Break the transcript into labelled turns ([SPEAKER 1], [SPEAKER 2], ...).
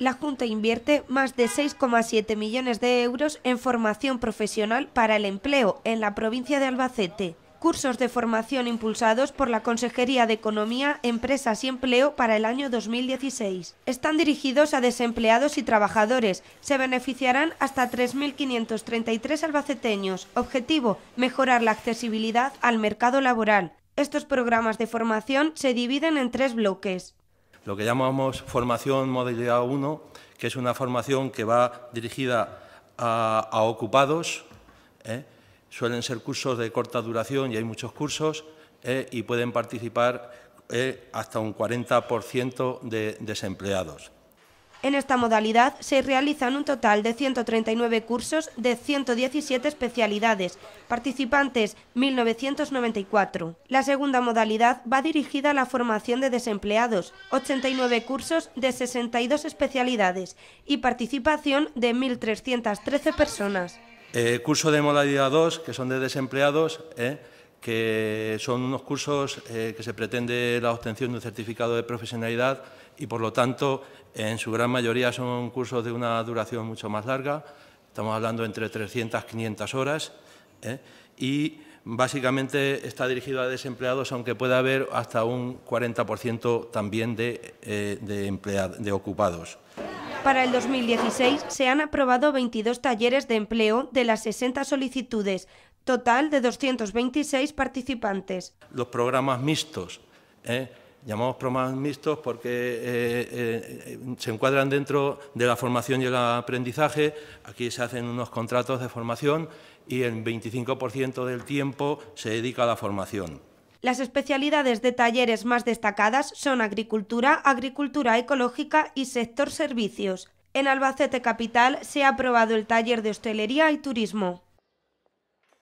[SPEAKER 1] la Junta invierte más de 6,7 millones de euros en formación profesional para el empleo en la provincia de Albacete. Cursos de formación impulsados por la Consejería de Economía, Empresas y Empleo para el año 2016. Están dirigidos a desempleados y trabajadores. Se beneficiarán hasta 3.533 albaceteños. Objetivo, mejorar la accesibilidad al mercado laboral. Estos programas de formación se dividen en tres bloques
[SPEAKER 2] lo que llamamos formación modalidad 1, que es una formación que va dirigida a, ocupados. ¿eh? Suelen ser cursos de corta duración y hay muchos cursos ¿eh? y pueden participar ¿eh? hasta un 40% de desempleados.
[SPEAKER 1] En esta modalidad se realizan un total de 139 cursos de 117 especialidades, participantes 1994. La segunda modalidad va dirigida a la formación de desempleados, 89 cursos de 62 especialidades y participación de 1.313 personas.
[SPEAKER 2] Eh, curso de modalidad 2, que son de desempleados, eh, que son unos cursos eh, que se pretende la obtención de un certificado de profesionalidad y, por lo tanto, en su gran mayoría son cursos de una duración mucho más larga, estamos hablando entre 300 y 500 horas, ¿eh? y básicamente está dirigido a desempleados, aunque pueda haber hasta un 40% también de, eh, de ocupados.
[SPEAKER 1] Para el 2016 se han aprobado 22 talleres de empleo de las 60 solicitudes, total de 226 participantes.
[SPEAKER 2] Los programas mixtos, ¿eh? llamamos programas mixtos porque eh, eh, se encuadran dentro de la formación y el aprendizaje. Aquí se hacen unos contratos de formación y el 25% del tiempo se dedica a la formación.
[SPEAKER 1] Las especialidades de talleres más destacadas son agricultura, agricultura ecológica y sector servicios. En Albacete Capital se ha aprobado el taller de hostelería y turismo.